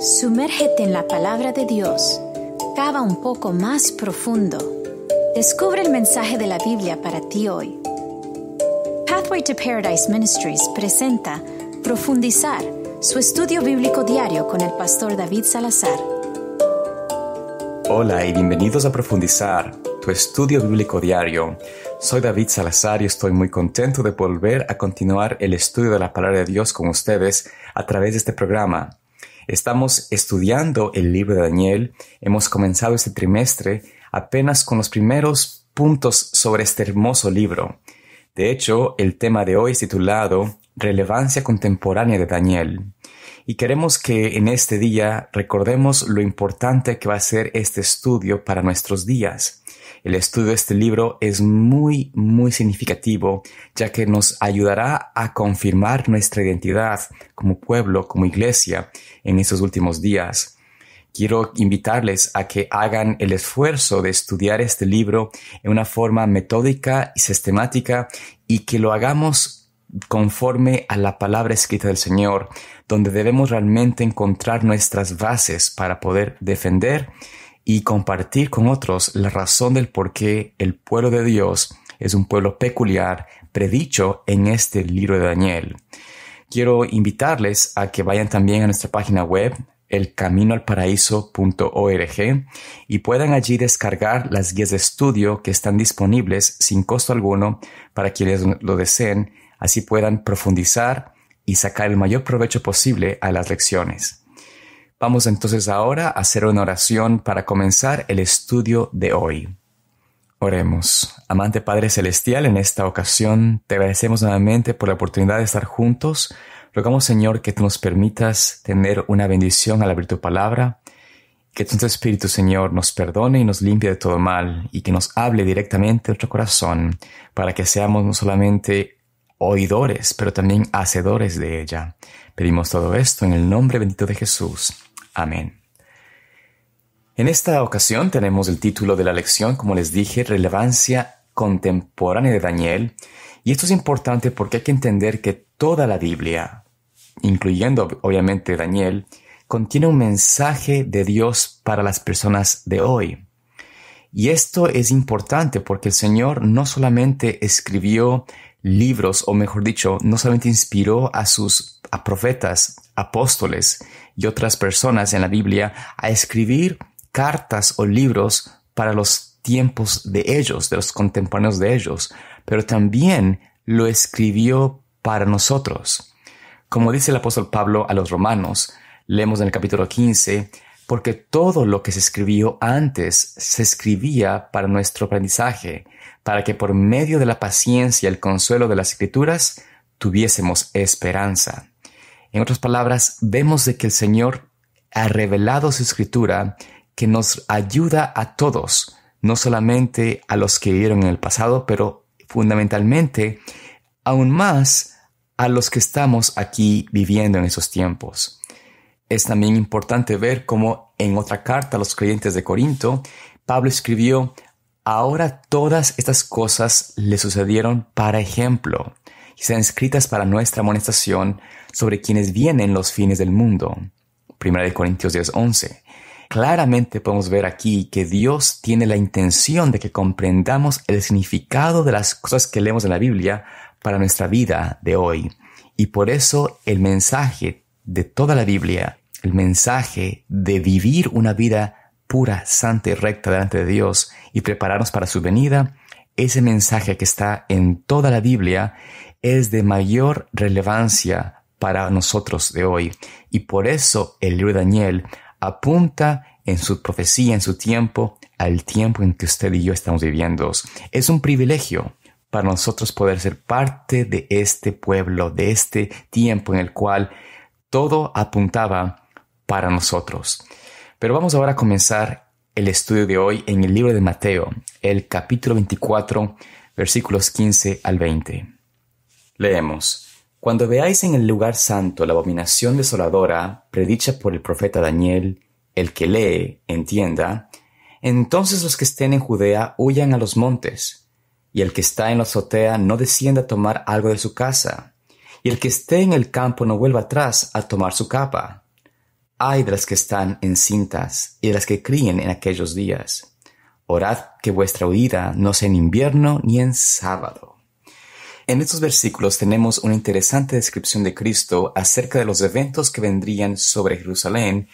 Sumérgete en la palabra de Dios. Cava un poco más profundo. Descubre el mensaje de la Biblia para ti hoy. Pathway to Paradise Ministries presenta Profundizar, su estudio bíblico diario con el pastor David Salazar. Hola y bienvenidos a Profundizar, tu estudio bíblico diario. Soy David Salazar y estoy muy contento de volver a continuar el estudio de la palabra de Dios con ustedes a través de este programa. Estamos estudiando el libro de Daniel. Hemos comenzado este trimestre apenas con los primeros puntos sobre este hermoso libro. De hecho, el tema de hoy es titulado Relevancia contemporánea de Daniel. Y queremos que en este día recordemos lo importante que va a ser este estudio para nuestros días. El estudio de este libro es muy, muy significativo, ya que nos ayudará a confirmar nuestra identidad como pueblo, como iglesia, en estos últimos días. Quiero invitarles a que hagan el esfuerzo de estudiar este libro en una forma metódica y sistemática y que lo hagamos conforme a la palabra escrita del Señor, donde debemos realmente encontrar nuestras bases para poder defender y compartir con otros la razón del por qué el pueblo de Dios es un pueblo peculiar predicho en este libro de Daniel. Quiero invitarles a que vayan también a nuestra página web elcaminoalparaíso.org y puedan allí descargar las guías de estudio que están disponibles sin costo alguno para quienes lo deseen, así puedan profundizar y sacar el mayor provecho posible a las lecciones. Vamos entonces ahora a hacer una oración para comenzar el estudio de hoy. Oremos. Amante Padre Celestial, en esta ocasión te agradecemos nuevamente por la oportunidad de estar juntos. Rogamos, Señor, que tú nos permitas tener una bendición al abrir tu palabra. Que tu Espíritu, Señor, nos perdone y nos limpie de todo mal y que nos hable directamente de nuestro corazón para que seamos no solamente oidores, pero también hacedores de ella. Pedimos todo esto en el nombre bendito de Jesús. Amén. En esta ocasión tenemos el título de la lección, como les dije, Relevancia contemporánea de Daniel. Y esto es importante porque hay que entender que toda la Biblia, incluyendo obviamente Daniel, contiene un mensaje de Dios para las personas de hoy. Y esto es importante porque el Señor no solamente escribió libros, o mejor dicho, no solamente inspiró a sus profetas, apóstoles, y otras personas en la Biblia a escribir cartas o libros para los tiempos de ellos, de los contemporáneos de ellos, pero también lo escribió para nosotros. Como dice el apóstol Pablo a los romanos, leemos en el capítulo 15, porque todo lo que se escribió antes se escribía para nuestro aprendizaje, para que por medio de la paciencia y el consuelo de las escrituras tuviésemos esperanza. En otras palabras, vemos de que el Señor ha revelado su escritura que nos ayuda a todos, no solamente a los que vivieron en el pasado, pero fundamentalmente aún más a los que estamos aquí viviendo en esos tiempos. Es también importante ver cómo en otra carta a los creyentes de Corinto, Pablo escribió, ahora todas estas cosas le sucedieron para ejemplo, y sean escritas para nuestra amonestación sobre quienes vienen los fines del mundo. 1 Corintios 10:11. Claramente podemos ver aquí que Dios tiene la intención de que comprendamos el significado de las cosas que leemos en la Biblia para nuestra vida de hoy. Y por eso el mensaje de toda la Biblia, el mensaje de vivir una vida pura, santa y recta delante de Dios y prepararnos para su venida, ese mensaje que está en toda la Biblia es de mayor relevancia para nosotros de hoy. Y por eso el libro de Daniel apunta en su profecía, en su tiempo, al tiempo en que usted y yo estamos viviendo. Es un privilegio para nosotros poder ser parte de este pueblo, de este tiempo en el cual todo apuntaba para nosotros. Pero vamos ahora a comenzar el estudio de hoy en el libro de Mateo, el capítulo 24, versículos 15 al 20. Leemos. Cuando veáis en el lugar santo la abominación desoladora predicha por el profeta Daniel, el que lee, entienda, entonces los que estén en Judea huyan a los montes, y el que está en la azotea no descienda a tomar algo de su casa, y el que esté en el campo no vuelva atrás a tomar su capa. Ay de las que están encintas y de las que críen en aquellos días. Orad que vuestra huida no sea en invierno ni en sábado. En estos versículos tenemos una interesante descripción de Cristo acerca de los eventos que vendrían sobre Jerusalén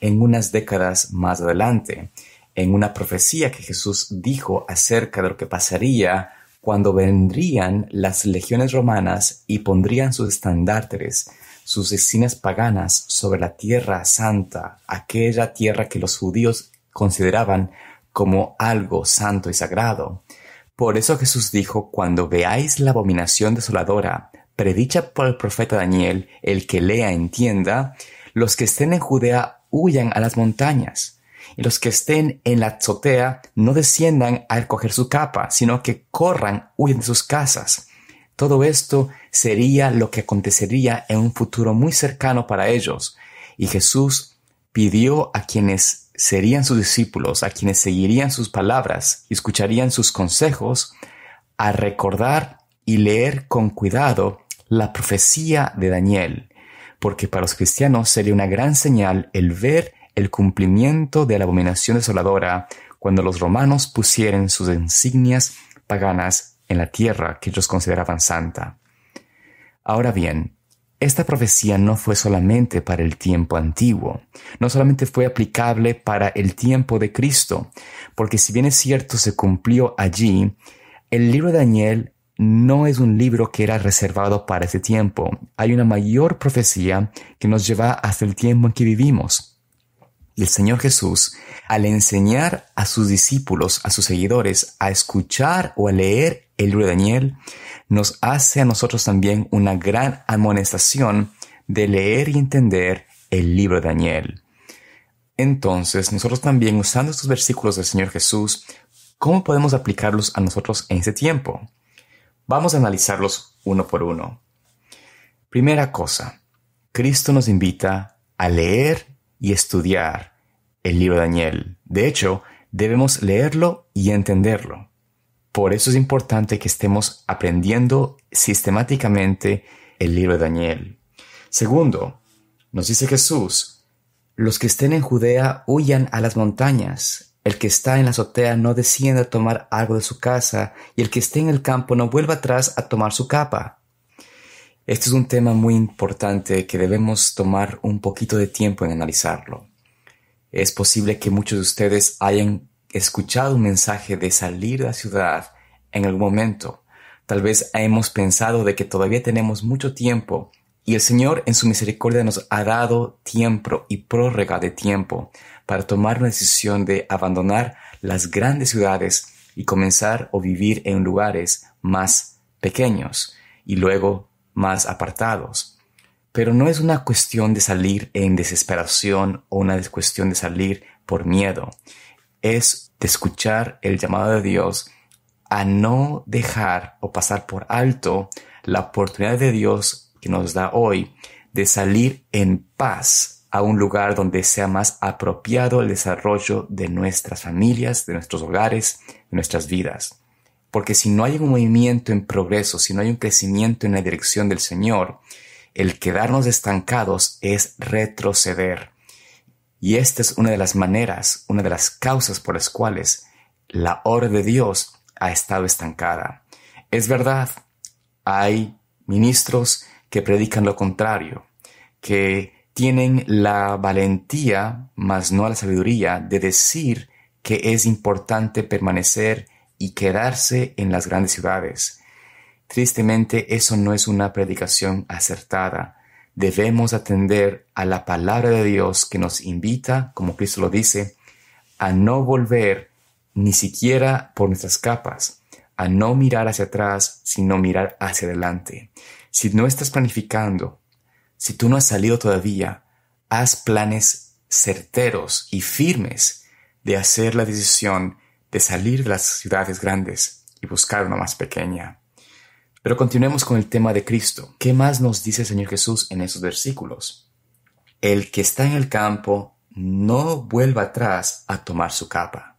en unas décadas más adelante, en una profecía que Jesús dijo acerca de lo que pasaría cuando vendrían las legiones romanas y pondrían sus estandartes, sus escenas paganas sobre la tierra santa, aquella tierra que los judíos consideraban como algo santo y sagrado. Por eso Jesús dijo, cuando veáis la abominación desoladora, predicha por el profeta Daniel, el que lea entienda, los que estén en Judea huyan a las montañas, y los que estén en la azotea no desciendan a recoger su capa, sino que corran, huyen de sus casas. Todo esto sería lo que acontecería en un futuro muy cercano para ellos, y Jesús pidió a quienes serían sus discípulos a quienes seguirían sus palabras y escucharían sus consejos, a recordar y leer con cuidado la profecía de Daniel, porque para los cristianos sería una gran señal el ver el cumplimiento de la abominación desoladora cuando los romanos pusieran sus insignias paganas en la tierra que ellos consideraban santa. Ahora bien, esta profecía no fue solamente para el tiempo antiguo, no solamente fue aplicable para el tiempo de Cristo, porque si bien es cierto se cumplió allí, el libro de Daniel no es un libro que era reservado para ese tiempo. Hay una mayor profecía que nos lleva hasta el tiempo en que vivimos. Y el Señor Jesús, al enseñar a sus discípulos, a sus seguidores, a escuchar o a leer el libro de Daniel, nos hace a nosotros también una gran amonestación de leer y entender el libro de Daniel. Entonces, nosotros también, usando estos versículos del Señor Jesús, ¿cómo podemos aplicarlos a nosotros en este tiempo? Vamos a analizarlos uno por uno. Primera cosa, Cristo nos invita a leer y estudiar el libro de Daniel. De hecho, debemos leerlo y entenderlo. Por eso es importante que estemos aprendiendo sistemáticamente el libro de Daniel. Segundo, nos dice Jesús, los que estén en Judea huyan a las montañas, el que está en la azotea no descienda a tomar algo de su casa, y el que esté en el campo no vuelva atrás a tomar su capa. Este es un tema muy importante que debemos tomar un poquito de tiempo en analizarlo. Es posible que muchos de ustedes hayan escuchado un mensaje de salir de la ciudad en algún momento. Tal vez hemos pensado de que todavía tenemos mucho tiempo y el Señor en su misericordia nos ha dado tiempo y prórroga de tiempo para tomar una decisión de abandonar las grandes ciudades y comenzar o vivir en lugares más pequeños y luego más apartados. Pero no es una cuestión de salir en desesperación o una cuestión de salir por miedo es de escuchar el llamado de Dios a no dejar o pasar por alto la oportunidad de Dios que nos da hoy de salir en paz a un lugar donde sea más apropiado el desarrollo de nuestras familias, de nuestros hogares, de nuestras vidas. Porque si no hay un movimiento en progreso, si no hay un crecimiento en la dirección del Señor, el quedarnos estancados es retroceder. Y esta es una de las maneras, una de las causas por las cuales la obra de Dios ha estado estancada. Es verdad, hay ministros que predican lo contrario, que tienen la valentía, mas no la sabiduría, de decir que es importante permanecer y quedarse en las grandes ciudades. Tristemente, eso no es una predicación acertada debemos atender a la palabra de Dios que nos invita, como Cristo lo dice, a no volver ni siquiera por nuestras capas, a no mirar hacia atrás, sino mirar hacia adelante. Si no estás planificando, si tú no has salido todavía, haz planes certeros y firmes de hacer la decisión de salir de las ciudades grandes y buscar una más pequeña. Pero continuemos con el tema de Cristo. ¿Qué más nos dice el Señor Jesús en esos versículos? El que está en el campo no vuelva atrás a tomar su capa.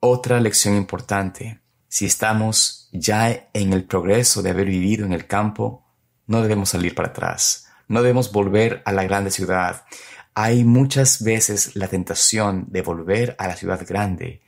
Otra lección importante. Si estamos ya en el progreso de haber vivido en el campo, no debemos salir para atrás. No debemos volver a la grande ciudad. Hay muchas veces la tentación de volver a la ciudad grande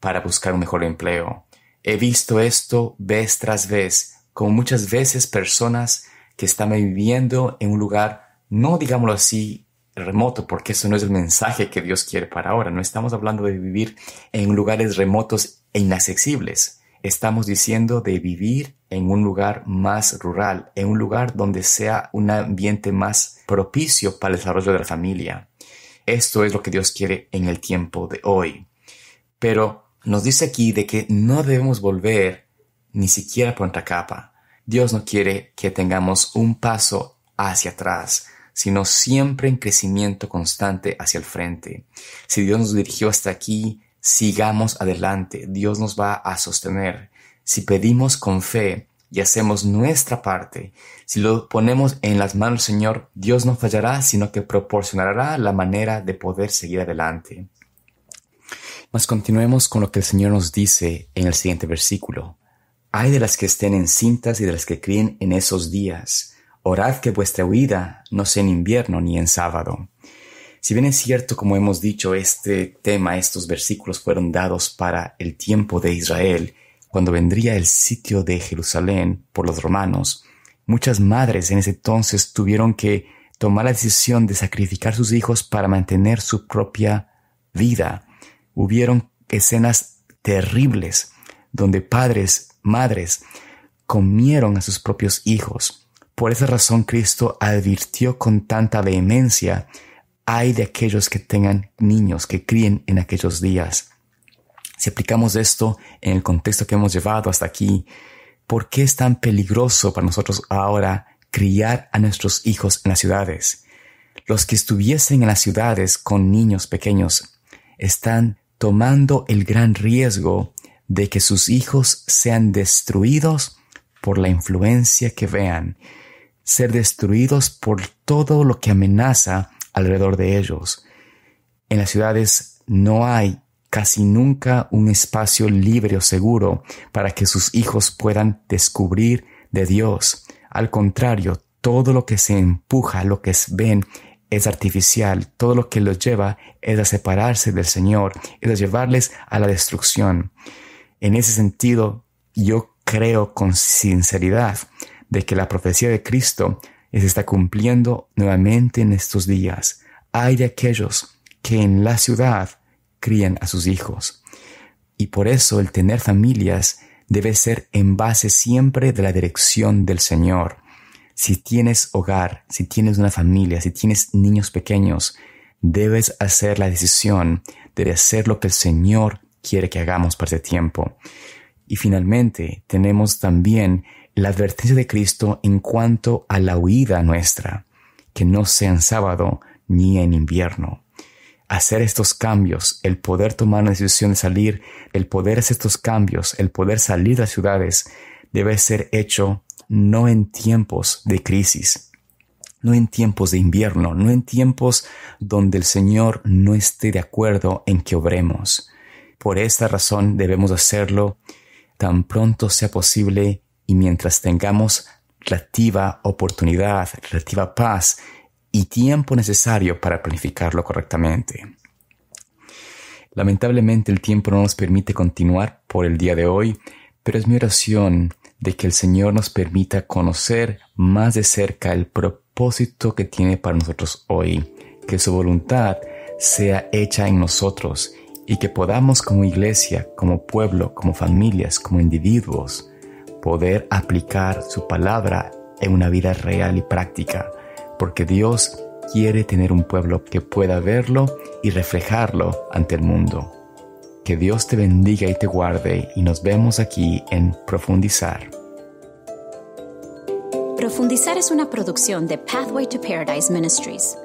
para buscar un mejor empleo. He visto esto vez tras vez como muchas veces personas que están viviendo en un lugar, no digámoslo así, remoto, porque eso no es el mensaje que Dios quiere para ahora. No estamos hablando de vivir en lugares remotos e inaccesibles. Estamos diciendo de vivir en un lugar más rural, en un lugar donde sea un ambiente más propicio para el desarrollo de la familia. Esto es lo que Dios quiere en el tiempo de hoy. Pero nos dice aquí de que no debemos volver ni siquiera pontacapa capa. Dios no quiere que tengamos un paso hacia atrás, sino siempre en crecimiento constante hacia el frente. Si Dios nos dirigió hasta aquí, sigamos adelante. Dios nos va a sostener. Si pedimos con fe y hacemos nuestra parte, si lo ponemos en las manos del Señor, Dios no fallará, sino que proporcionará la manera de poder seguir adelante. Mas continuemos con lo que el Señor nos dice en el siguiente versículo. Hay de las que estén en cintas y de las que críen en esos días. Orad que vuestra huida no sea en invierno ni en sábado. Si bien es cierto, como hemos dicho, este tema, estos versículos fueron dados para el tiempo de Israel, cuando vendría el sitio de Jerusalén por los romanos, muchas madres en ese entonces tuvieron que tomar la decisión de sacrificar sus hijos para mantener su propia vida. Hubieron escenas terribles donde padres madres comieron a sus propios hijos. Por esa razón Cristo advirtió con tanta vehemencia, hay de aquellos que tengan niños, que críen en aquellos días. Si aplicamos esto en el contexto que hemos llevado hasta aquí, ¿por qué es tan peligroso para nosotros ahora criar a nuestros hijos en las ciudades? Los que estuviesen en las ciudades con niños pequeños están tomando el gran riesgo de que sus hijos sean destruidos por la influencia que vean, ser destruidos por todo lo que amenaza alrededor de ellos. En las ciudades no hay casi nunca un espacio libre o seguro para que sus hijos puedan descubrir de Dios. Al contrario, todo lo que se empuja, lo que ven, es artificial. Todo lo que los lleva es a separarse del Señor, es a llevarles a la destrucción. En ese sentido, yo creo con sinceridad de que la profecía de Cristo se está cumpliendo nuevamente en estos días. Hay de aquellos que en la ciudad crían a sus hijos. Y por eso el tener familias debe ser en base siempre de la dirección del Señor. Si tienes hogar, si tienes una familia, si tienes niños pequeños, debes hacer la decisión de hacer lo que el Señor quiere que hagamos para ese tiempo. Y finalmente tenemos también la advertencia de Cristo en cuanto a la huida nuestra, que no sea en sábado ni en invierno. Hacer estos cambios, el poder tomar la decisión de salir, el poder hacer estos cambios, el poder salir de las ciudades, debe ser hecho no en tiempos de crisis, no en tiempos de invierno, no en tiempos donde el Señor no esté de acuerdo en que obremos. Por esta razón debemos hacerlo tan pronto sea posible y mientras tengamos relativa oportunidad, relativa paz y tiempo necesario para planificarlo correctamente. Lamentablemente el tiempo no nos permite continuar por el día de hoy, pero es mi oración de que el Señor nos permita conocer más de cerca el propósito que tiene para nosotros hoy, que su voluntad sea hecha en nosotros y que podamos como iglesia, como pueblo, como familias, como individuos, poder aplicar su palabra en una vida real y práctica, porque Dios quiere tener un pueblo que pueda verlo y reflejarlo ante el mundo. Que Dios te bendiga y te guarde y nos vemos aquí en Profundizar. Profundizar es una producción de Pathway to Paradise Ministries.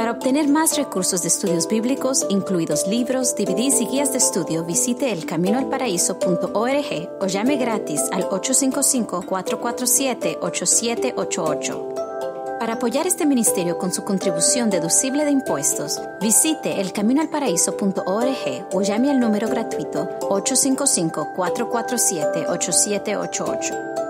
Para obtener más recursos de estudios bíblicos, incluidos libros, DVDs y guías de estudio, visite elcaminoalparaíso.org o llame gratis al 855-447-8788. Para apoyar este ministerio con su contribución deducible de impuestos, visite elcaminoalparaíso.org o llame al número gratuito 855-447-8788.